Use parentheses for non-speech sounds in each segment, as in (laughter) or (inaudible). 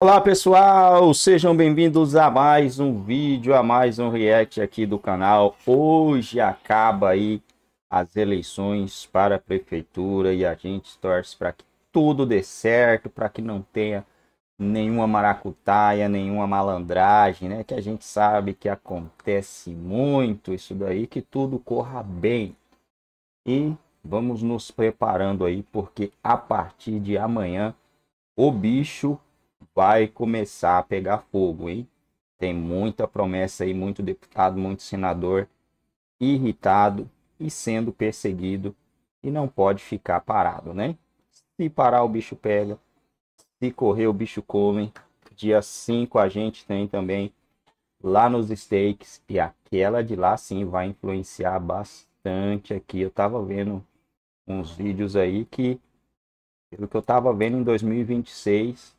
Olá pessoal, sejam bem-vindos a mais um vídeo, a mais um react aqui do canal. Hoje acaba aí as eleições para a prefeitura e a gente torce para que tudo dê certo, para que não tenha nenhuma maracutaia, nenhuma malandragem, né? Que a gente sabe que acontece muito isso daí, que tudo corra bem. E vamos nos preparando aí, porque a partir de amanhã o bicho vai começar a pegar fogo, hein? Tem muita promessa aí, muito deputado, muito senador irritado e sendo perseguido e não pode ficar parado, né? Se parar o bicho pega, se correr o bicho come. Dia 5 a gente tem também lá nos stakes e aquela de lá sim vai influenciar bastante aqui. Eu tava vendo uns vídeos aí que pelo que eu tava vendo em 2026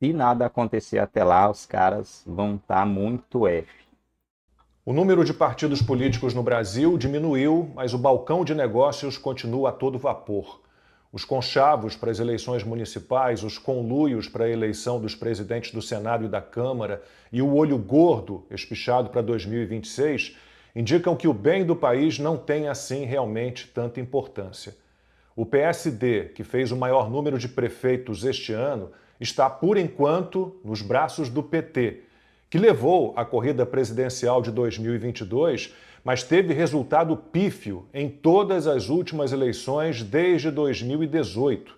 se nada acontecer até lá, os caras vão estar tá muito F. O número de partidos políticos no Brasil diminuiu, mas o balcão de negócios continua a todo vapor. Os conchavos para as eleições municipais, os conluios para a eleição dos presidentes do Senado e da Câmara e o olho gordo espichado para 2026 indicam que o bem do país não tem assim realmente tanta importância. O PSD, que fez o maior número de prefeitos este ano, está, por enquanto, nos braços do PT, que levou a corrida presidencial de 2022, mas teve resultado pífio em todas as últimas eleições desde 2018.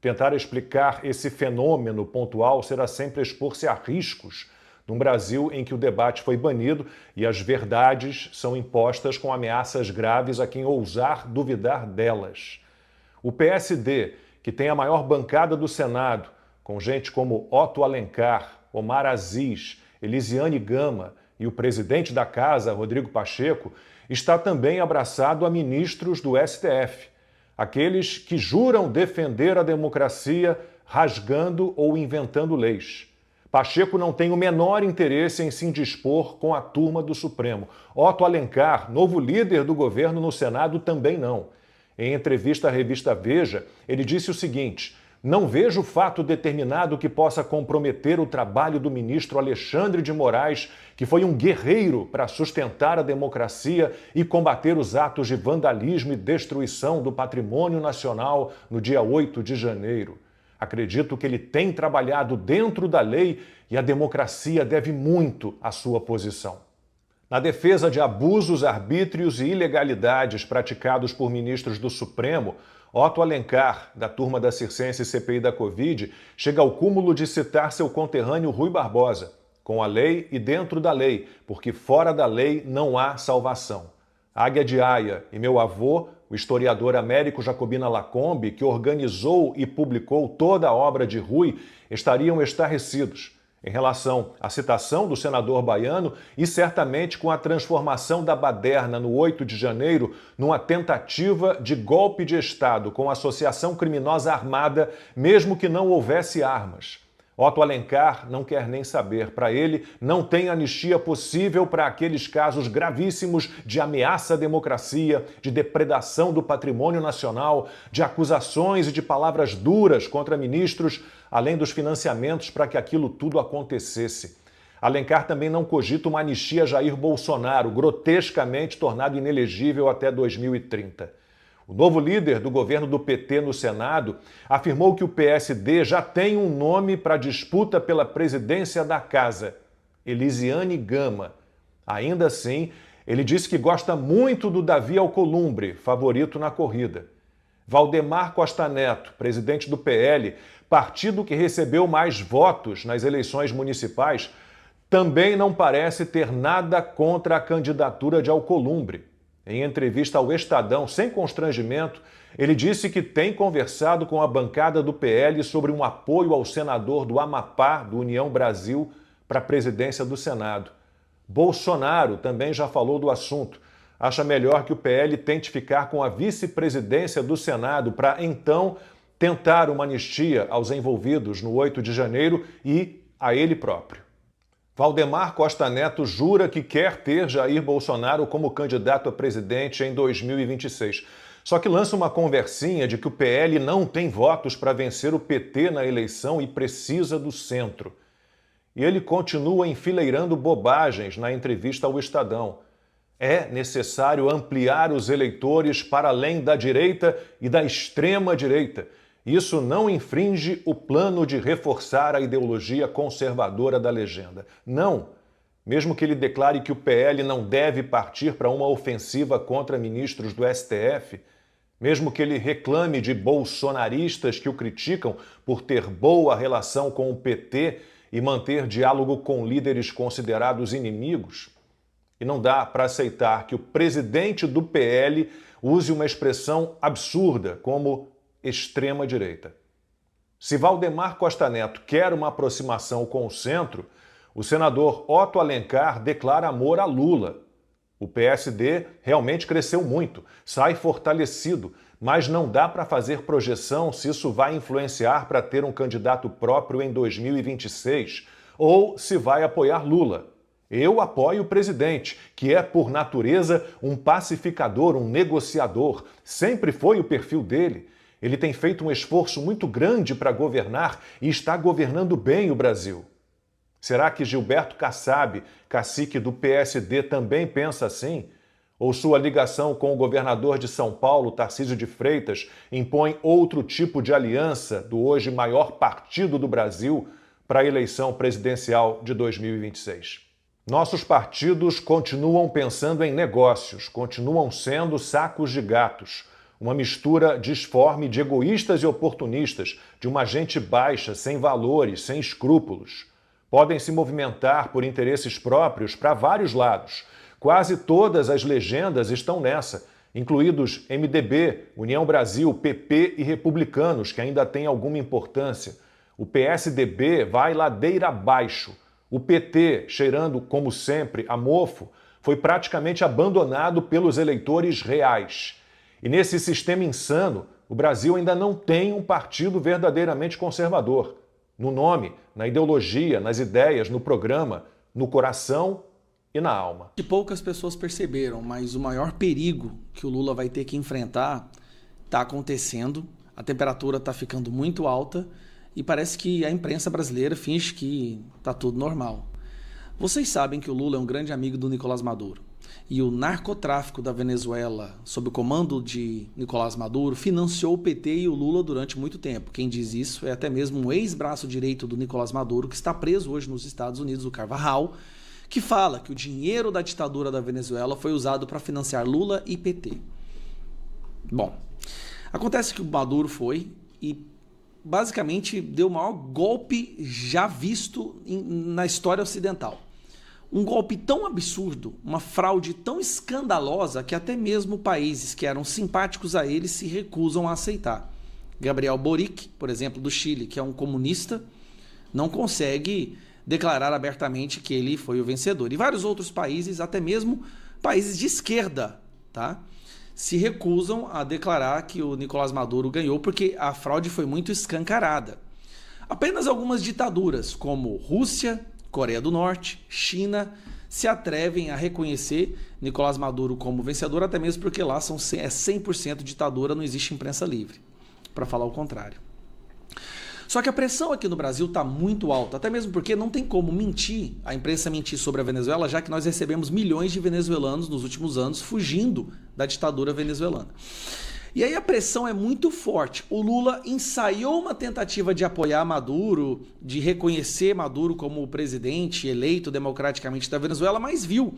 Tentar explicar esse fenômeno pontual será sempre expor-se a riscos num Brasil em que o debate foi banido e as verdades são impostas com ameaças graves a quem ousar duvidar delas. O PSD, que tem a maior bancada do Senado com gente como Otto Alencar, Omar Aziz, Elisiane Gama e o presidente da casa, Rodrigo Pacheco, está também abraçado a ministros do STF, aqueles que juram defender a democracia rasgando ou inventando leis. Pacheco não tem o menor interesse em se indispor com a turma do Supremo. Otto Alencar, novo líder do governo no Senado, também não. Em entrevista à revista Veja, ele disse o seguinte: não vejo fato determinado que possa comprometer o trabalho do ministro Alexandre de Moraes, que foi um guerreiro para sustentar a democracia e combater os atos de vandalismo e destruição do patrimônio nacional no dia 8 de janeiro. Acredito que ele tem trabalhado dentro da lei e a democracia deve muito à sua posição. Na defesa de abusos, arbítrios e ilegalidades praticados por ministros do Supremo, Otto Alencar, da turma da Circense CPI da Covid, chega ao cúmulo de citar seu conterrâneo Rui Barbosa. Com a lei e dentro da lei, porque fora da lei não há salvação. Águia de Aia e meu avô, o historiador Américo Jacobina Lacombe, que organizou e publicou toda a obra de Rui, estariam estarrecidos em relação à citação do senador baiano e certamente com a transformação da baderna no 8 de janeiro numa tentativa de golpe de Estado com associação criminosa armada, mesmo que não houvesse armas. Otto Alencar não quer nem saber. Para ele, não tem anistia possível para aqueles casos gravíssimos de ameaça à democracia, de depredação do patrimônio nacional, de acusações e de palavras duras contra ministros, além dos financiamentos para que aquilo tudo acontecesse. Alencar também não cogita uma anistia a Jair Bolsonaro, grotescamente tornado inelegível até 2030. O novo líder do governo do PT no Senado afirmou que o PSD já tem um nome para disputa pela presidência da casa: Elisiane Gama. Ainda assim, ele disse que gosta muito do Davi Alcolumbre, favorito na corrida. Valdemar Costa Neto, presidente do PL, partido que recebeu mais votos nas eleições municipais, também não parece ter nada contra a candidatura de Alcolumbre. Em entrevista ao Estadão, sem constrangimento, ele disse que tem conversado com a bancada do PL sobre um apoio ao senador do Amapá, do União Brasil, para a presidência do Senado. Bolsonaro também já falou do assunto. Acha melhor que o PL tente ficar com a vice-presidência do Senado para então tentar uma anistia aos envolvidos no 8 de janeiro e a ele próprio. Valdemar Costa Neto jura que quer ter Jair Bolsonaro como candidato a presidente em 2026. Só que lança uma conversinha de que o PL não tem votos para vencer o PT na eleição e precisa do centro. E ele continua enfileirando bobagens na entrevista ao Estadão. É necessário ampliar os eleitores para além da direita e da extrema direita isso não infringe o plano de reforçar a ideologia conservadora da legenda. Não! Mesmo que ele declare que o PL não deve partir para uma ofensiva contra ministros do STF, mesmo que ele reclame de bolsonaristas que o criticam por ter boa relação com o PT e manter diálogo com líderes considerados inimigos, e não dá para aceitar que o presidente do PL use uma expressão absurda como extrema-direita. Se Valdemar Costa Neto quer uma aproximação com o centro, o senador Otto Alencar declara amor a Lula. O PSD realmente cresceu muito, sai fortalecido, mas não dá para fazer projeção se isso vai influenciar para ter um candidato próprio em 2026 ou se vai apoiar Lula. Eu apoio o presidente, que é, por natureza, um pacificador, um negociador. Sempre foi o perfil dele. Ele tem feito um esforço muito grande para governar e está governando bem o Brasil. Será que Gilberto Kassab, cacique do PSD, também pensa assim? Ou sua ligação com o governador de São Paulo, Tarcísio de Freitas, impõe outro tipo de aliança do hoje maior partido do Brasil para a eleição presidencial de 2026? Nossos partidos continuam pensando em negócios, continuam sendo sacos de gatos uma mistura disforme de egoístas e oportunistas, de uma gente baixa, sem valores, sem escrúpulos. Podem se movimentar por interesses próprios para vários lados. Quase todas as legendas estão nessa, incluídos MDB, União Brasil, PP e republicanos, que ainda têm alguma importância. O PSDB vai ladeira abaixo. O PT, cheirando como sempre a mofo, foi praticamente abandonado pelos eleitores reais. E nesse sistema insano, o Brasil ainda não tem um partido verdadeiramente conservador. No nome, na ideologia, nas ideias, no programa, no coração e na alma. Que poucas pessoas perceberam, mas o maior perigo que o Lula vai ter que enfrentar está acontecendo. A temperatura está ficando muito alta e parece que a imprensa brasileira finge que está tudo normal. Vocês sabem que o Lula é um grande amigo do Nicolás Maduro e o narcotráfico da Venezuela, sob o comando de Nicolás Maduro, financiou o PT e o Lula durante muito tempo. Quem diz isso é até mesmo um ex-braço direito do Nicolás Maduro, que está preso hoje nos Estados Unidos, o Carvajal, que fala que o dinheiro da ditadura da Venezuela foi usado para financiar Lula e PT. Bom, acontece que o Maduro foi e basicamente deu o maior golpe já visto em, na história ocidental um golpe tão absurdo, uma fraude tão escandalosa que até mesmo países que eram simpáticos a ele se recusam a aceitar. Gabriel Boric, por exemplo, do Chile, que é um comunista, não consegue declarar abertamente que ele foi o vencedor. E vários outros países, até mesmo países de esquerda, tá? se recusam a declarar que o Nicolás Maduro ganhou porque a fraude foi muito escancarada. Apenas algumas ditaduras, como Rússia, Coreia do Norte, China, se atrevem a reconhecer Nicolás Maduro como vencedor, até mesmo porque lá são, é 100% ditadura, não existe imprensa livre, para falar o contrário. Só que a pressão aqui no Brasil está muito alta, até mesmo porque não tem como mentir, a imprensa mentir sobre a Venezuela, já que nós recebemos milhões de venezuelanos nos últimos anos fugindo da ditadura venezuelana. E aí a pressão é muito forte. O Lula ensaiou uma tentativa de apoiar Maduro, de reconhecer Maduro como o presidente eleito democraticamente da Venezuela, mas viu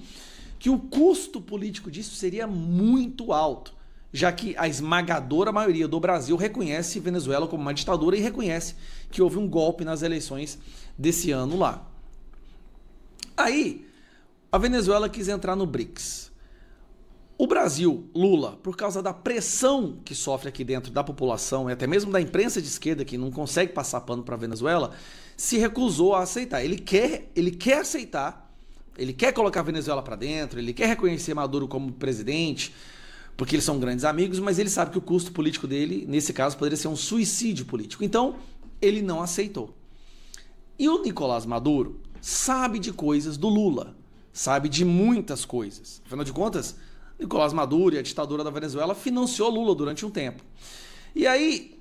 que o custo político disso seria muito alto, já que a esmagadora maioria do Brasil reconhece Venezuela como uma ditadura e reconhece que houve um golpe nas eleições desse ano lá. Aí, a Venezuela quis entrar no BRICS. O Brasil, Lula, por causa da pressão que sofre aqui dentro da população e até mesmo da imprensa de esquerda que não consegue passar pano para a Venezuela, se recusou a aceitar. Ele quer, ele quer aceitar, ele quer colocar a Venezuela para dentro, ele quer reconhecer Maduro como presidente, porque eles são grandes amigos, mas ele sabe que o custo político dele, nesse caso, poderia ser um suicídio político. Então, ele não aceitou. E o Nicolás Maduro sabe de coisas do Lula, sabe de muitas coisas. Afinal de contas, Nicolás Maduro e a ditadura da Venezuela financiou Lula durante um tempo. E aí,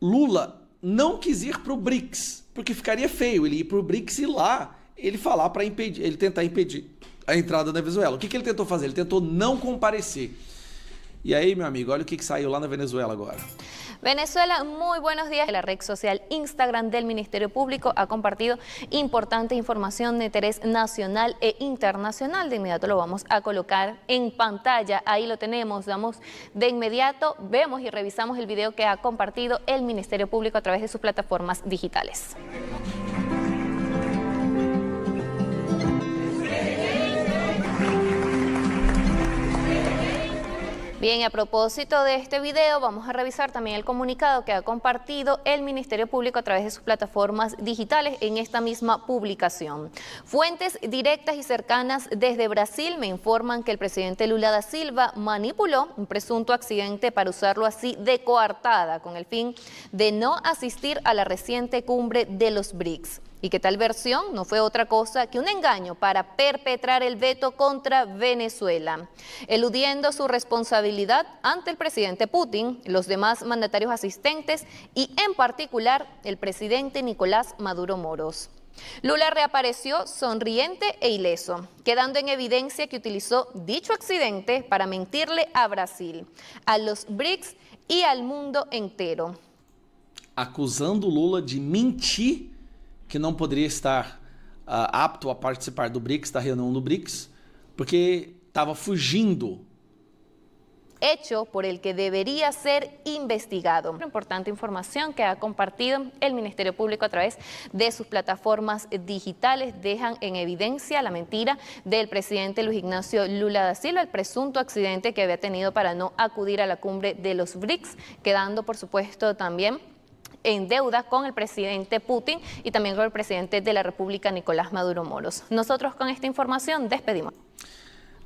Lula não quis ir para o BRICS, porque ficaria feio ele ir para o BRICS e lá ele falar para impedir, ele tentar impedir a entrada da Venezuela. O que, que ele tentou fazer? Ele tentou não comparecer. E aí, meu amigo, olha o que, que saiu lá na Venezuela agora. Venezuela, muy buenos días. La red social Instagram del Ministerio Público ha compartido importante información de interés nacional e internacional. De inmediato lo vamos a colocar en pantalla. Ahí lo tenemos. Damos de inmediato, vemos y revisamos el video que ha compartido el Ministerio Público a través de sus plataformas digitales. Bien, a propósito de este video, vamos a revisar también el comunicado que ha compartido el Ministerio Público a través de sus plataformas digitales en esta misma publicación. Fuentes directas y cercanas desde Brasil me informan que el presidente Lula da Silva manipuló un presunto accidente para usarlo así de coartada, con el fin de no asistir a la reciente cumbre de los BRICS y que tal versión no fue otra cosa que un engaño para perpetrar el veto contra Venezuela. Eludiendo su responsabilidad ante el presidente Putin, los demás mandatarios asistentes y en particular el presidente Nicolás Maduro Moros. Lula reapareció sonriente e ileso, quedando en evidencia que utilizó dicho accidente para mentirle a Brasil, a los BRICS y al mundo entero. Acusando Lula de mentir que no podría estar ah, apto a participar do BRICS, da reunião do BRICS, porque estaba fugindo hecho por el que debería ser investigado. Importante información que ha compartido el Ministerio Público a través de sus plataformas digitales dejan en evidencia la mentira del presidente Luis Ignacio Lula da Silva, el presunto accidente que había tenido para no acudir a la cumbre de los BRICS, quedando por supuesto también en deuda con el presidente Putin y también con el presidente de la República, Nicolás Maduro Moros. Nosotros con esta información despedimos.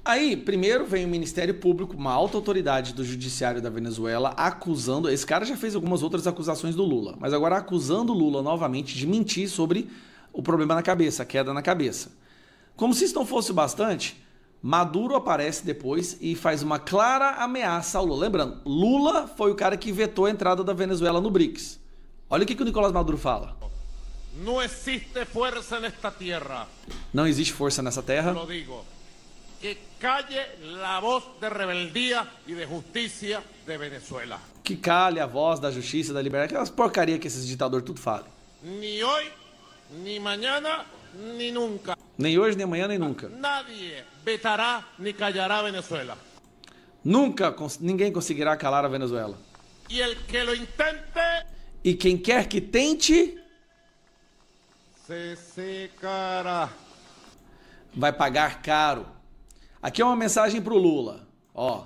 Aí, primeiro vem o Ministério Público, uma alta autoridade do Judiciário da Venezuela, acusando. Esse cara já fez algumas outras acusações do Lula, mas agora acusando o Lula novamente de mentir sobre o problema na cabeça, a queda na cabeça. Como se isso não fosse bastante, Maduro aparece depois e faz uma clara ameaça ao Lula. Lembrando, Lula foi o cara que vetou a entrada da Venezuela no BRICS. Olha o que, que o Nicolás Maduro fala. Não existe força nesta terra. Não existe força nessa terra. Lo digo. Que calle a voz de rebeldia e de justiça de Venezuela. Que cale a voz da justiça, da liberdade, aquelas porcaria que esses ditadores tudo falam. Ni hoje, ni mañana, ni nunca. Nem hoje, nem amanhã, nem nunca. Nadie vetará ni callará Venezuela. Nunca ninguém conseguirá calar a Venezuela. E el que lo intente e quem quer que tente. cara. Vai pagar caro. Aqui é uma mensagem pro Lula. Ó.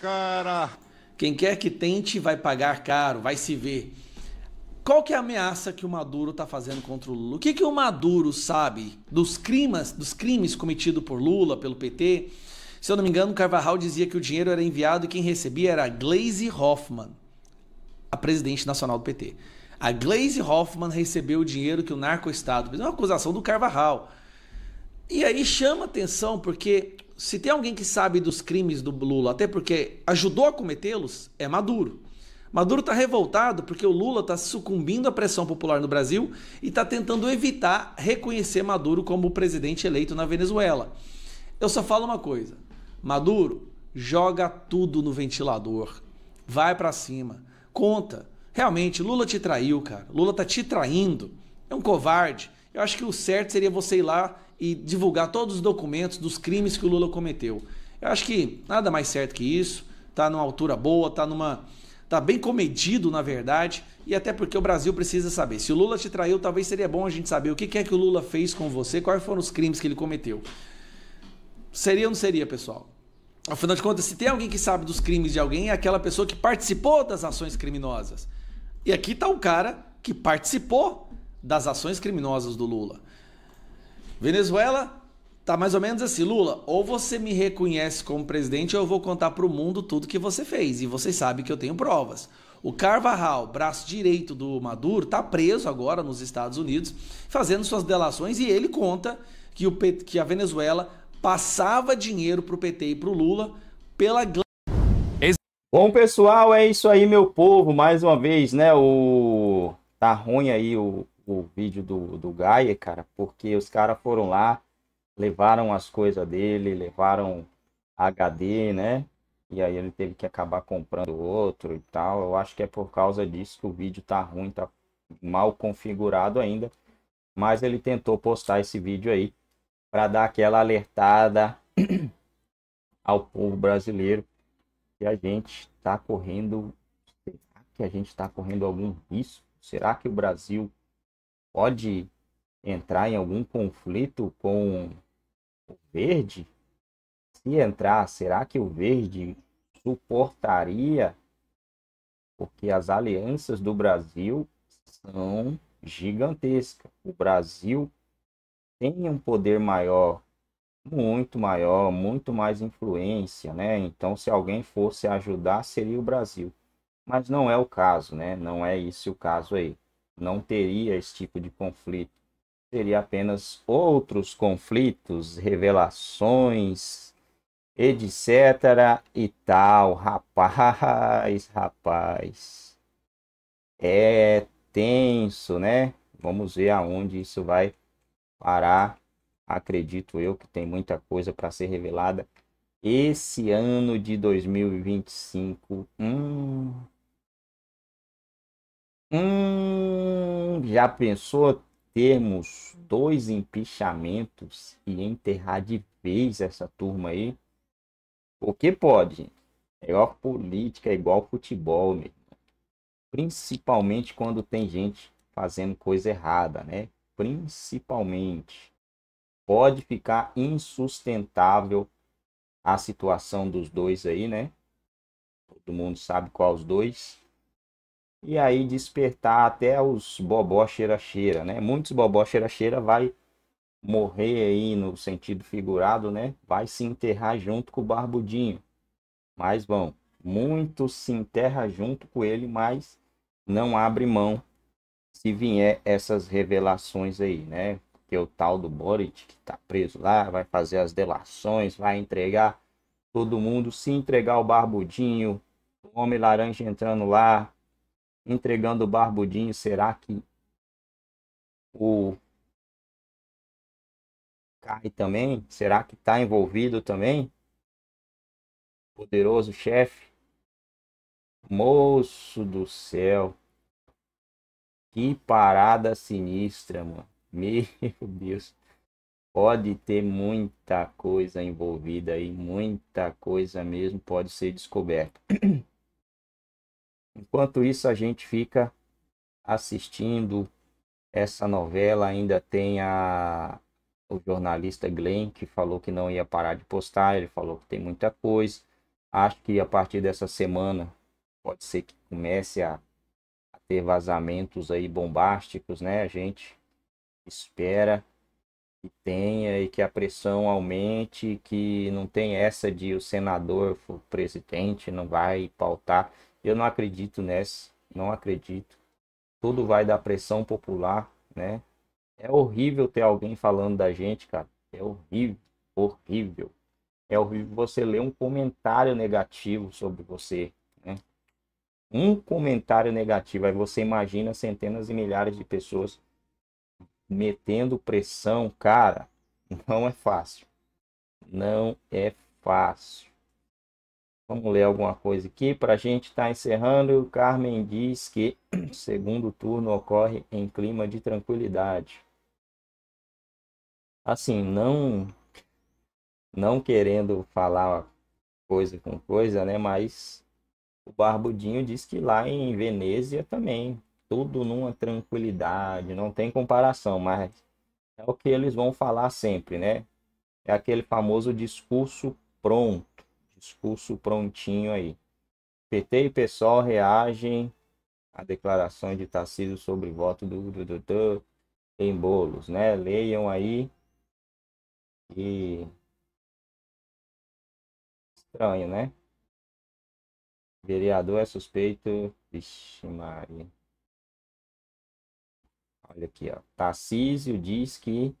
cara. Quem quer que tente vai pagar caro, vai se ver. Qual que é a ameaça que o Maduro está fazendo contra o Lula? O que, que o Maduro sabe dos crimes, dos crimes cometidos por Lula, pelo PT? Se eu não me engano, Carvajal dizia que o dinheiro era enviado e quem recebia era Glaze Hoffman a presidente nacional do PT. A Glaze Hoffman recebeu o dinheiro que o narco-estado... É uma acusação do Carvajal. E aí chama atenção porque se tem alguém que sabe dos crimes do Lula, até porque ajudou a cometê-los, é Maduro. Maduro está revoltado porque o Lula está sucumbindo à pressão popular no Brasil e está tentando evitar reconhecer Maduro como o presidente eleito na Venezuela. Eu só falo uma coisa: Maduro, joga tudo no ventilador, vai para cima conta. Realmente, Lula te traiu, cara. Lula tá te traindo. É um covarde. Eu acho que o certo seria você ir lá e divulgar todos os documentos dos crimes que o Lula cometeu. Eu acho que nada mais certo que isso. Tá numa altura boa, tá numa tá bem comedido, na verdade, e até porque o Brasil precisa saber. Se o Lula te traiu, talvez seria bom a gente saber o que é que o Lula fez com você, quais foram os crimes que ele cometeu. Seria ou não seria, pessoal? Afinal de contas, se tem alguém que sabe dos crimes de alguém, é aquela pessoa que participou das ações criminosas. E aqui está o cara que participou das ações criminosas do Lula. Venezuela tá mais ou menos assim, Lula, ou você me reconhece como presidente ou eu vou contar para o mundo tudo que você fez, e vocês sabem que eu tenho provas. O Carvajal, braço direito do Maduro, tá preso agora nos Estados Unidos, fazendo suas delações e ele conta que, o, que a Venezuela passava dinheiro para o PT e para o Lula pela Bom, pessoal, é isso aí, meu povo. Mais uma vez, né? O... Tá ruim aí o, o vídeo do, do Gaia, cara, porque os caras foram lá, levaram as coisas dele, levaram HD, né? E aí ele teve que acabar comprando outro e tal. Eu acho que é por causa disso que o vídeo tá ruim, tá mal configurado ainda. Mas ele tentou postar esse vídeo aí para dar aquela alertada (clears throat) ao povo brasileiro que a gente está correndo. Será que a gente está correndo algum risco? Será que o Brasil pode entrar em algum conflito com o verde? Se entrar, será que o verde suportaria? Porque as alianças do Brasil são gigantescas. O Brasil tem um poder maior, muito maior, muito mais influência, né? Então, se alguém fosse ajudar, seria o Brasil. Mas não é o caso, né? Não é esse o caso aí. Não teria esse tipo de conflito. Seria apenas outros conflitos, revelações, etc. e tal. (laughs) Rapaz, rapaz. É tenso, né? Vamos ver aonde isso vai Pará, acredito eu que tem muita coisa para ser revelada esse ano de 2025. Hum. Hum, já pensou termos dois empichamentos e enterrar de vez essa turma aí? O que pode? É igual política, é igual futebol, mesmo. principalmente quando tem gente fazendo coisa errada, né? principalmente. Pode ficar insustentável a situação dos dois aí, né? Todo mundo sabe qual os dois. E aí despertar até os bobó cheira-cheira, né? Muitos bobó cheira-cheira vai morrer aí no sentido figurado, né? Vai se enterrar junto com o barbudinho. Mas bom, muito se enterra junto com ele, mas não abre mão se vier essas revelações aí, né? Que o tal do Boric que tá preso lá, vai fazer as delações, vai entregar todo mundo, se entregar o barbudinho, o homem laranja entrando lá, entregando o barbudinho, será que o cai também, será que tá envolvido também? Poderoso chefe. Moço do céu, que parada sinistra, mano. Meu (laughs) Deus. Pode ter muita coisa envolvida aí, muita coisa mesmo pode ser descoberta. (clears throat) Enquanto isso, a gente fica assistindo essa novela. Ainda tem a, o jornalista Glenn, que falou que não ia parar de postar, ele falou que tem muita coisa. Acho que a partir dessa semana pode ser que comece a ter vazamentos aí bombásticos, né? A gente espera que tenha e que a pressão aumente, que não tem essa de o senador for presidente, não vai pautar. Eu não acredito nessa, não acredito. Tudo vai da pressão popular, né? É horrível ter alguém falando da gente, cara. É horrível, horrível. É horrível você ler um comentário negativo sobre você um comentário negativo, aí é você imagina centenas e milhares de pessoas metendo pressão, cara, não é fácil. Não é fácil. Vamos ler alguma coisa aqui para a gente estar tá encerrando. O Carmen diz que (clears throat) segundo turno ocorre em clima de tranquilidade. Assim, não não querendo falar coisa com coisa, né? Mas o Barbudinho diz que lá em Veneza também, tudo numa tranquilidade, não tem comparação, mas é o que eles vão falar sempre, né? É aquele famoso discurso pronto, discurso prontinho aí. PT e pessoal reagem à declaração de Tarcísio sobre voto do, do, do, do em bolos, né? Leiam aí e estranho, né? Vereador é suspeito. Vixe, Maria. Olha aqui, ó. Tarcísio diz que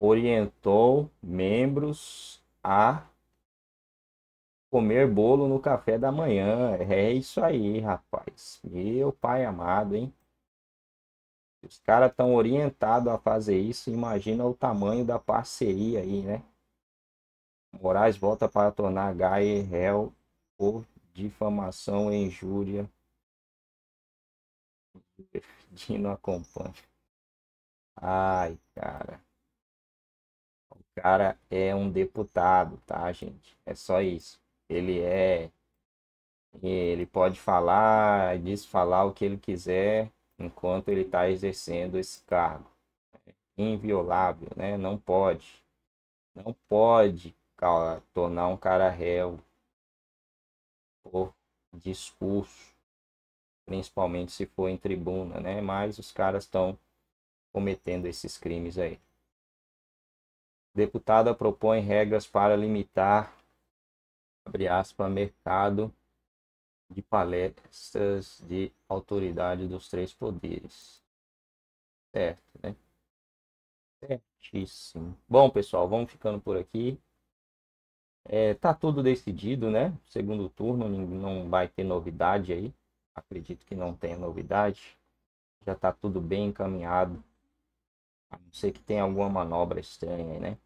orientou membros a comer bolo no café da manhã. É isso aí, rapaz. Meu pai amado, hein? Os caras estão orientados a fazer isso. Imagina o tamanho da parceria aí, né? Moraes volta para tornar Gaia réu por difamação e injúria. não acompanha. Ai, cara. O cara é um deputado, tá, gente? É só isso. Ele é. Ele pode falar, desfalar o que ele quiser enquanto ele está exercendo esse cargo. É inviolável, né? Não pode. Não pode tornar um cara réu for discurso, principalmente se for em tribuna, né? Mas os caras estão cometendo esses crimes aí. Deputada propõe regras para limitar, abre aspas, mercado de palestras de autoridade dos três poderes. Certo, né? Certíssimo. Bom, pessoal, vamos ficando por aqui. É, tá tudo decidido, né? Segundo turno não vai ter novidade aí. Acredito que não tenha novidade. Já tá tudo bem encaminhado. A não ser que tenha alguma manobra estranha aí, né?